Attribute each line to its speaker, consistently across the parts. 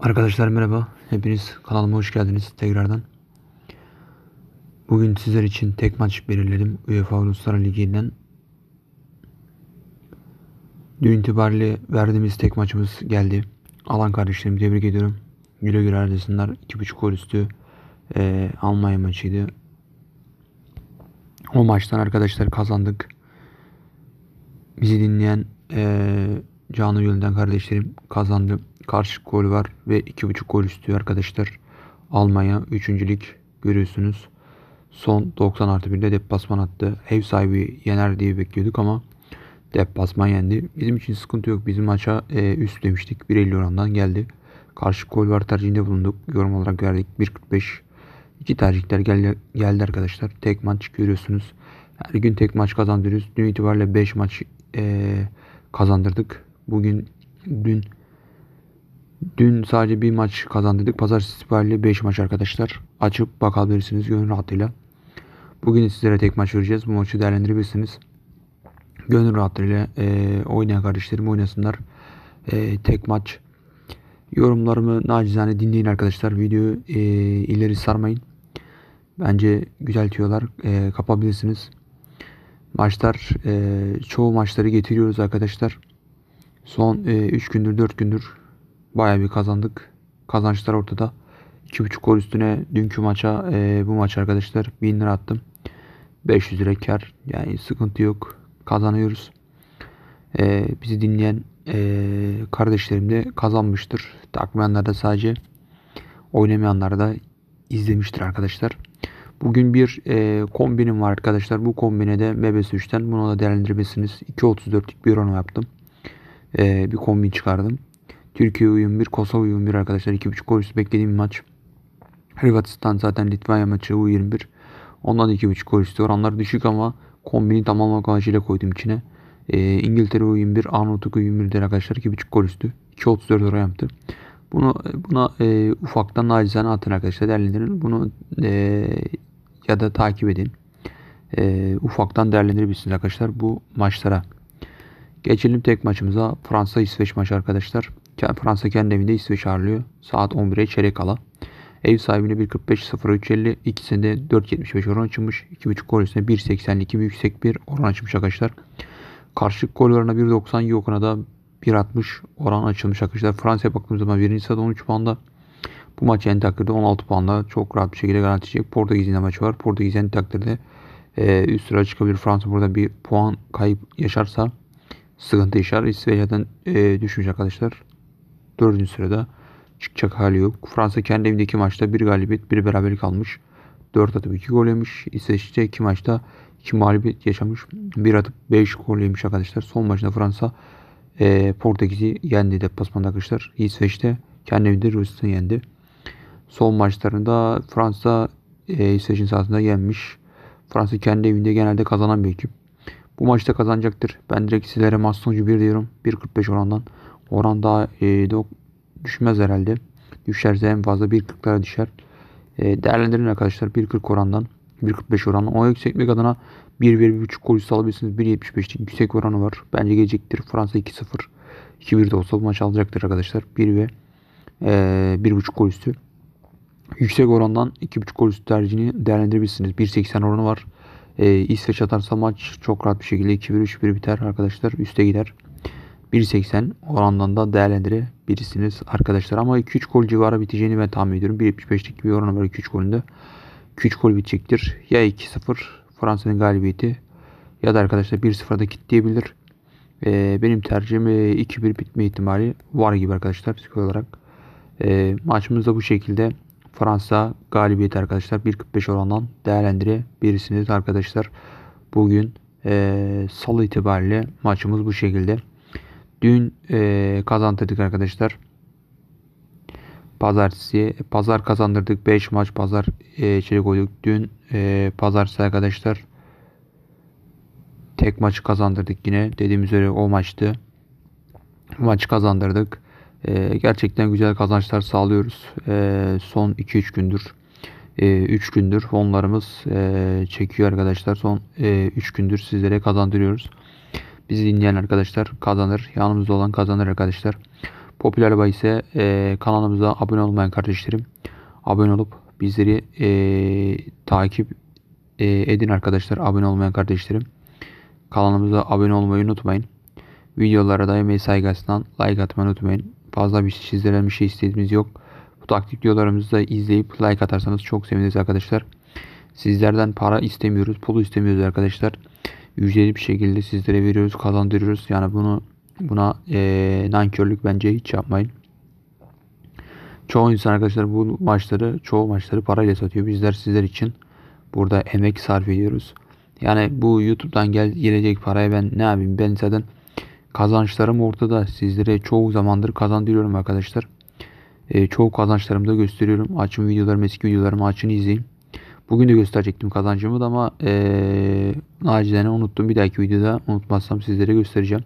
Speaker 1: Arkadaşlar merhaba. Hepiniz kanalıma hoş geldiniz tekrardan. Bugün sizler için tek maç belirledim UEFA Uluslar Ligi'nden. Dün itibariyle verdiğimiz tek maçımız geldi. Alan kardeşlerim tebrik ediyorum. Güle güle erdesinler. 2.5 gol üstü e, Almanya maçıydı. O maçtan arkadaşlar kazandık. Bizi dinleyen e, Canı Gölü'nden kardeşlerim kazandı. Karşı gol var ve 2.5 gol üstü arkadaşlar. Almanya 3. lig görüyorsunuz. Son 90 artı 1'de deplasman attı. Ev sahibi yener diye bekliyorduk ama deplasman yendi. Bizim için sıkıntı yok. Bizim maça e, üst demiştik. 1.50 orandan geldi. Karşı gol var tercihinde bulunduk. Yorum olarak verdik 1.45. İki tercihler geldi, geldi arkadaşlar. Tek maç görüyorsunuz. Her gün tek maç kazandırıyoruz. Dün itibariyle 5 maç e, kazandırdık. Bugün dün dün sadece bir maç kazandırdık. Pazar Süper 5 maç arkadaşlar. Açıp bakabilirsiniz gönül rahatlığıyla. Bugün sizlere tek maç vereceğiz. Bu maçı değerlendirebilirsiniz. Gönül rahatlığıyla e, oynayan kardeşlerim oynasınlar. E, tek maç. Yorumlarımı nacizane dinleyin arkadaşlar. Videoyu e, ileri sarmayın. Bence güzel tüyolar e, kapabilirsiniz. Maçlar e, çoğu maçları getiriyoruz arkadaşlar. Son 3 e, gündür 4 gündür baya bir kazandık. Kazançlar ortada. 2.5 gol üstüne dünkü maça e, bu maç arkadaşlar 1000 lira attım. 500 lira kar. Yani sıkıntı yok. Kazanıyoruz. E, bizi dinleyen e, kardeşlerim de kazanmıştır. Takmayanlar da sadece oynamayanlar da izlemiştir arkadaşlar. Bugün bir e, kombinim var arkadaşlar. Bu kombine de MBS3'ten. Bunu da değerlendirmesiniz. 2.34'lük bir oran yaptım e, bir kombin çıkardım. Türkiye uyum bir Kosova uyum bir arkadaşlar. 2.5 gol üstü beklediğim maç. Hırvatistan zaten Litvanya maçı U21. Ondan 2.5 gol üstü oranlar düşük ama kombini tamamlamak amacıyla koydum içine. E, İngiltere u bir Arnavutluk u bir arkadaşlar 2.5 gol üstü. 2.34 euro yaptı. Bunu buna e, ufaktan nacizane atın arkadaşlar değerlendirin. Bunu e, ya da takip edin. E, ufaktan değerlendirebilirsiniz arkadaşlar bu maçlara. Geçelim tek maçımıza Fransa-İsveç maçı arkadaşlar. Fransa kendi evinde İsveç ağırlıyor. Saat 11'e çeyrek kala. Ev sahibine 1.45-0.350 ikisinde 4.75 oran açılmış. 2.5 gol üstüne 1.82 bir yüksek bir oran açılmış arkadaşlar. Karşılık gol oranı 1.90 Yokan'a da 1.60 oran açılmış arkadaşlar. Fransa'ya baktığımız zaman 1. sırada 13 puanda. Bu maç yani takdirde 16 puanla çok rahat bir şekilde garantileyecek. Portekiz'in de maçı var. Portekiz yani takdirde e, üst sıra çıkabilir. Fransa burada bir puan kayıp yaşarsa sıkıntı işareti. İsveç'ten e, düşmüş arkadaşlar. Dördüncü sırada çıkacak hali yok. Fransa kendi evindeki maçta bir galibiyet bir beraberlik almış. 4 atıp 2 gol yemiş. İsveç'te 2 maçta 2 mağlubiyet yaşamış. 1 atıp 5 gol yemiş arkadaşlar. Son maçında Fransa e, Portekiz'i yendi deplasmanda arkadaşlar. İsveç'te kendi evinde Rusya'yı yendi. Son maçlarında Fransa e, İsveç'in sahasında yenmiş. Fransa kendi evinde genelde kazanan bir ekip. Bu maçta kazanacaktır. Ben direkt sizlere maç sonucu 1 diyorum. 1.45 orandan. Oran daha e, düşmez herhalde. Düşerse en fazla 1.40'lara düşer. E, değerlendirin arkadaşlar 1.40 orandan. 1.45 orandan. O yüksek yüksekmek adına 1-1.5 gol salabilirsiniz, alabilirsiniz. 1.75'lik yüksek oranı var. Bence gelecektir. Fransa 2-0. 2-1 de olsa bu maç alacaktır arkadaşlar. 1 ve e, 1.5 gol üstü. Yüksek orandan 2.5 gol üstü tercihini değerlendirebilirsiniz. 1.80 oranı var. E, İsveç atarsa maç çok rahat bir şekilde 2-1-3-1 biter arkadaşlar. Üste gider. 1.80 orandan da değerlendirebilirsiniz arkadaşlar. Ama 2-3 gol civarı biteceğini ben tahmin ediyorum. 1.75'lik bir oran var 2-3 golünde. 2-3 gol bitecektir. Ya 2-0 Fransa'nın galibiyeti ya da arkadaşlar 1-0'da kitleyebilir. Ee, benim tercihim 2-1 e, bitme ihtimali var gibi arkadaşlar psikolojik olarak. E, maçımız da bu şekilde. Fransa galibiyeti arkadaşlar 1.45 orandan değerlendirebilirsiniz arkadaşlar. Bugün e, salı itibariyle maçımız bu şekilde. Dün e, kazandırdık arkadaşlar. Pazartesi e, pazar kazandırdık. 5 maç pazar e, içeri koyduk. Dün e, pazartesi arkadaşlar tek maçı kazandırdık yine. Dediğim üzere o maçtı. Maçı kazandırdık. E, gerçekten güzel kazançlar sağlıyoruz. E, son 2-3 gündür 3 e, ee, gündür fonlarımız e, çekiyor arkadaşlar. Son 3 e, gündür sizlere kazandırıyoruz. Bizi dinleyen arkadaşlar kazanır. Yanımızda olan kazanır arkadaşlar. Popüler Bay ise e, kanalımıza abone olmayan kardeşlerim abone olup bizleri e, takip e, edin arkadaşlar. Abone olmayan kardeşlerim. Kanalımıza abone olmayı unutmayın. Videolara da emeği saygısından like atmayı unutmayın fazla bir sizlerden şey bir şey istediğimiz yok. Bu taktik videolarımızı da izleyip like atarsanız çok seviniriz arkadaşlar. Sizlerden para istemiyoruz, pulu istemiyoruz arkadaşlar. Ücretli bir şekilde sizlere veriyoruz, kazandırıyoruz. Yani bunu buna e, nankörlük bence hiç yapmayın. Çoğu insan arkadaşlar bu maçları, çoğu maçları parayla satıyor. Bizler sizler için burada emek sarf ediyoruz. Yani bu YouTube'dan gel, gelecek paraya ben ne yapayım? Ben zaten Kazançlarım ortada. Sizlere çoğu zamandır kazandırıyorum arkadaşlar. E, çoğu kazançlarımı da gösteriyorum. Açın videolarımı, eski videolarımı açın izleyin. Bugün de gösterecektim kazancımı da ama e, ee, acilene unuttum. Bir dahaki videoda unutmazsam sizlere göstereceğim.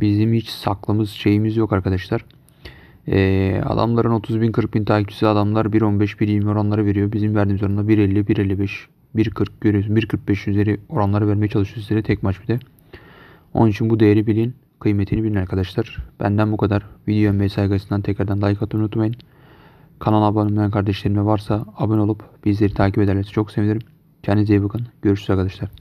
Speaker 1: Bizim hiç saklımız şeyimiz yok arkadaşlar. E, adamların 30 bin 40 bin takipçisi adamlar 1.15 1.20 oranları veriyor. Bizim verdiğimiz oranla 1.50 1.55 1.40 görüyorsun. 1.45 üzeri oranları vermeye çalışıyor sizlere tek maç bir de. Onun için bu değeri bilin, kıymetini bilin arkadaşlar. Benden bu kadar. Video emeği saygısından tekrardan like atmayı unutmayın. Kanala abone olmayan kardeşlerime varsa abone olup bizleri takip ederlerse çok sevinirim. Kendinize iyi bakın. Görüşürüz arkadaşlar.